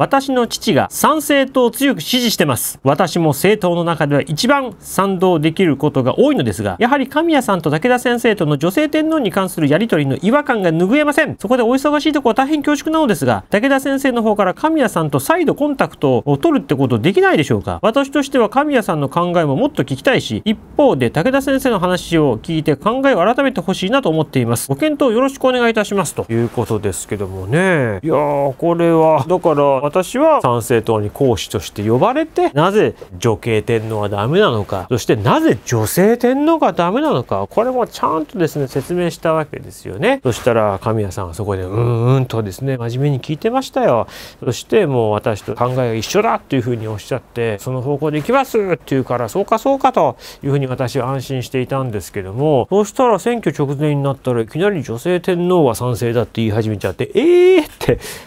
私の父が参政党を強く支持してます。私も政党の中では一番賛同できることが多いのですが、やはり神谷さんと武田先生との女性天皇に関するやりとりの違和感が拭えません。そこでお忙しいとこは大変恐縮なのですが、武田先生の方から神谷さんと再度コンタクトを取るってことできないでしょうか私としては神谷さんの考えももっと聞きたいし、一方で武田先生の話を聞いて考えを改めてほしいなと思っています。ご検討よろしくお願いいたします。ということですけどもね。いやー、これは、だから、私は参政党に講師として呼ばれて、なぜ女系天皇はダメなのか、そしてなぜ女性天皇がダメなのか、これもちゃんとですね、説明したわけですよね。そしたら神谷さんはそこで、うんうんとですね、真面目に聞いてましたよ。そしてもう私と考えが一緒だっていうふうにおっしゃって、その方向で行きますって言うから、そうかそうかというふうに私は安心していたんですけども、そうしたら選挙直前になったらいきなり女性天皇は賛成だって言い始めちゃって、えー、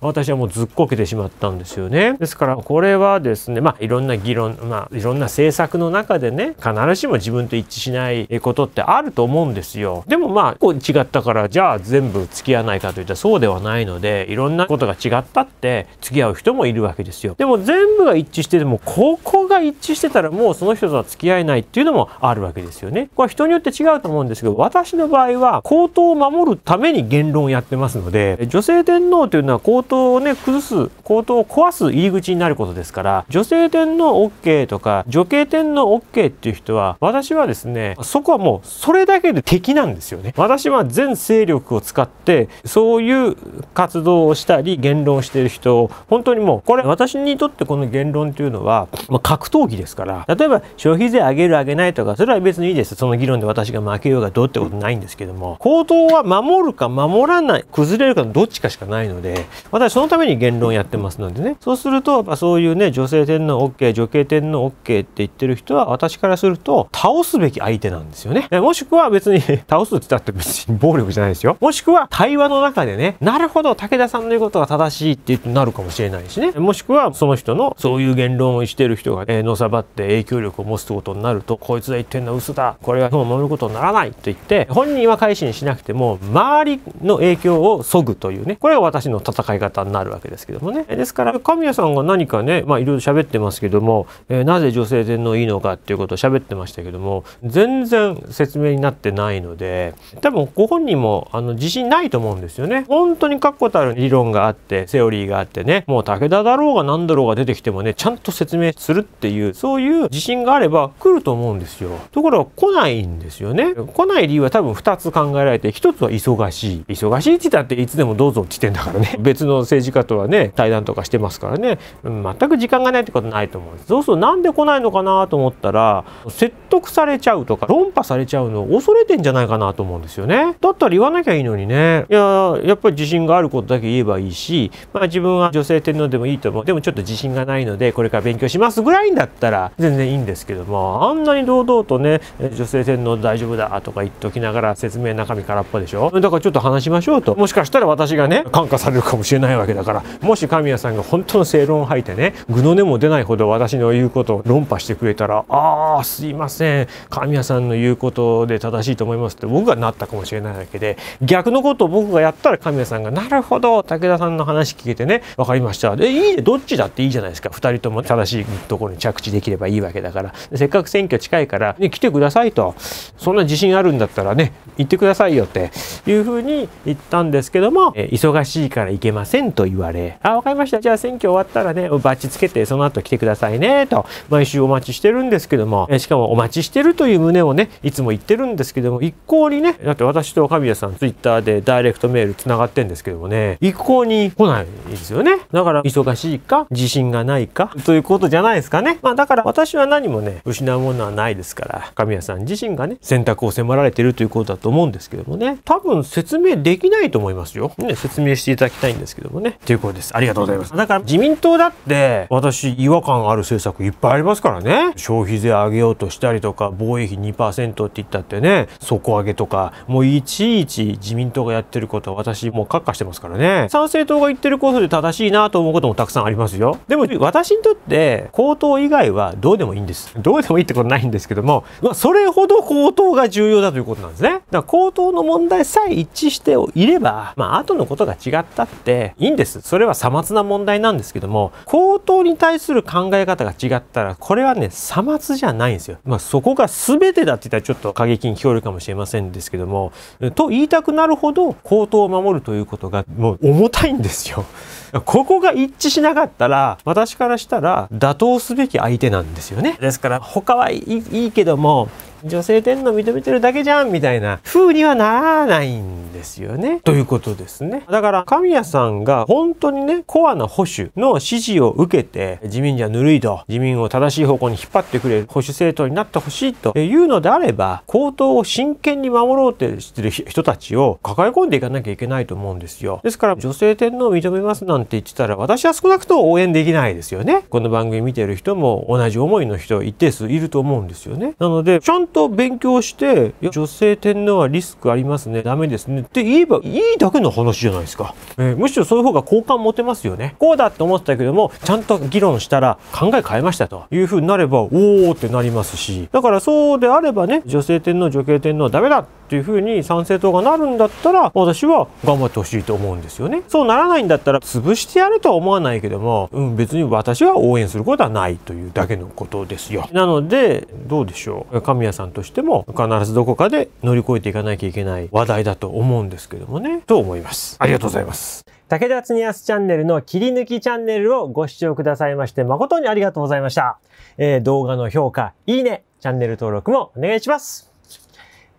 私はもうずっこけてしまったんですよね。ですから、これはですね、まあ、いろんな議論、まあ、いろんな政策の中でね、必ずしも自分と一致しないことってあると思うんですよ。でもまあ、こう違ったから、じゃあ全部付き合わないかといったらそうではないので、いろんなことが違ったって付き合う人もいるわけですよ。でも全部が一致してでも、ここが一致してたらもうその人とは付き合えないっていうのもあるわけですよね。これは人によって違うと思うんですけど、私の場合は皇統を守るために言論をやってますので、女性天皇というのは皇統をね、崩す、皇統を壊す入り口になることですから、女性天皇 OK とか、女系天皇 OK っていう人は、私はですね、そこはもうそれだけで敵なんですよね。私は全勢力を使って、そういう活動をしたり、言論してる人を、本当にもう、これ私にとってこの言論というのは、まあ、闘技ですから例えば消費税上げる上げないとかそれは別にいいですその議論で私が負けようがどうってことないんですけども行動は守るか守らない崩れるかのどっちかしかないので私そのために言論やってますのでねそうするとやそういうね女性天皇 OK 女系天皇 OK って言ってる人は私からすると倒すべき相手なんですよねもしくは別に 倒すって言ったって別に暴力じゃないですよもしくは対話の中でねなるほど武田さんの言うことが正しいってなるかもしれないしねもしくはその人のそういう言論をしてる人が、ええのさばって影響力を持つことになるとこいつが言ってんの嘘だこれは日本を守ることにならないと言って本人は改心しなくても周りの影響を削ぐというねこれが私の戦い方になるわけですけどもねですから神谷さんが何かねまあいろいろ喋ってますけども、えー、なぜ女性全皇いいのかっていうことを喋ってましたけども全然説明になってないので多分ご本人もあの自信ないと思うんですよね本当に確固たる理論があってセオリーがあってねもう武田だろうが何だろうが出てきてもねちゃんと説明するってっていうそういう自信があれば来ると思うんですよところが来ないんですよね来ない理由は多分2つ考えられて1つは忙しい忙しいって言ったっていつでもどうぞって言ってんだからね 別の政治家とはね対談とかしてますからね全く時間がないってことないと思うんですそうするとなんで来ないのかなと思ったら説得されちゃうとか論破されちゃうのを恐れてんじゃないかなと思うんですよねだったら言わなきゃいいのにねいややっぱり自信があることだけ言えばいいしまあ自分は女性天皇でもいいと思うでもちょっと自信がないのでこれから勉強しますぐらいのだったら全然いいんですけどもあんなに堂々とね女性天皇大丈夫だとか言っときながら説明中身空っぽでしょだからちょっと話しましょうともしかしたら私がね感化されるかもしれないわけだからもし神谷さんが本当の正論を吐いてね具の根も出ないほど私の言うことを論破してくれたらああすいません神谷さんの言うことで正しいと思いますって僕がなったかもしれないわけで逆のことを僕がやったら神谷さんがなるほど武田さんの話聞けてね分かりましたでいいねどっちだっていいじゃないですか2人とも正しいところに着地できればいいわけだからせっかく選挙近いから、ね、来てくださいとそんな自信あるんだったらね行ってくださいよっていうふうに言ったんですけども、え忙しいから行けませんと言われあ分かりましたじゃあ選挙終わったらねバッチつけてその後来てくださいねと毎週お待ちしてるんですけどもしかもお待ちしてるという旨をねいつも言ってるんですけども一向にねだって私と神谷さんツイッターでダイレクトメールつながってんですけどもね一向に来ないですよねだから忙しいか自信がないかということじゃないですかねね。まあだから私は何もね、失うものはないですから、神谷さん自身がね、選択を迫られているということだと思うんですけどもね、多分説明できないと思いますよ。ね、説明していただきたいんですけどもね。ということです。ありがとうございます。だから自民党だって、私違和感ある政策いっぱいありますからね。消費税上げようとしたりとか、防衛費2%って言ったってね、底上げとか、もういちいち自民党がやってることは私もう閣下してますからね。参政党が言ってることで正しいなと思うこともたくさんありますよ。でも私にとって、高等こと以外はどうでもいいんです。どうでもいいってことないんですけども、まあ、それほど口頭が重要だということなんですね。だから口頭の問題さえ一致していれば、まあ、後のことが違ったっていいんです。それはさまつな問題なんですけども、口頭に対する考え方が違ったら、これはね、さまつじゃないんですよ。まあ、そこが全てだって言ったらちょっと過激に聞こえるかもしれませんですけども、と言いたくなるほど口頭を守るということがもう重たいんですよ。ここが一致しなかったら、私からしたら妥当すべべき相手なんですよねですから他はいいけども女性天皇認めてるだけじゃんみたいな風にはならないんですよね。ということですね。だから神谷さんが本当にね、コアな保守の支持を受けて、自民じゃぬるいと、自民を正しい方向に引っ張ってくれる保守政党になってほしいというのであれば、高等を真剣に守ろうとしてる人たちを抱え込んでいかなきゃいけないと思うんですよ。ですから女性天皇を認めますなんて言ってたら、私は少なくとも応援できないですよね。この番組見てる人も同じ思いの人一定数いると思うんですよね。なので、ちゃんと勉強して、女性天皇はリスクありますね、ダメですねって言えばいいだけの話じゃないですか。えー、むしろそういう方が好感持てますよね。こうだって思ってたけども、ちゃんと議論したら考え変えましたという風になれば、おおってなりますし、だからそうであればね、女性天皇、女系天皇はダメだとていうふうに参政党がなるんだったら私は頑張ってほしいと思うんですよねそうならないんだったら潰してやれとは思わないけども、うん、別に私は応援することはないというだけのことですよなのでどうでしょう神谷さんとしても必ずどこかで乗り越えていかなきゃいけない話題だと思うんですけどもねと思いますありがとうございます武田恒すチャンネルの切り抜きチャンネルをご視聴くださいまして誠にありがとうございました。えー、動画の評価、いいね、チャンネル登録もお願いします。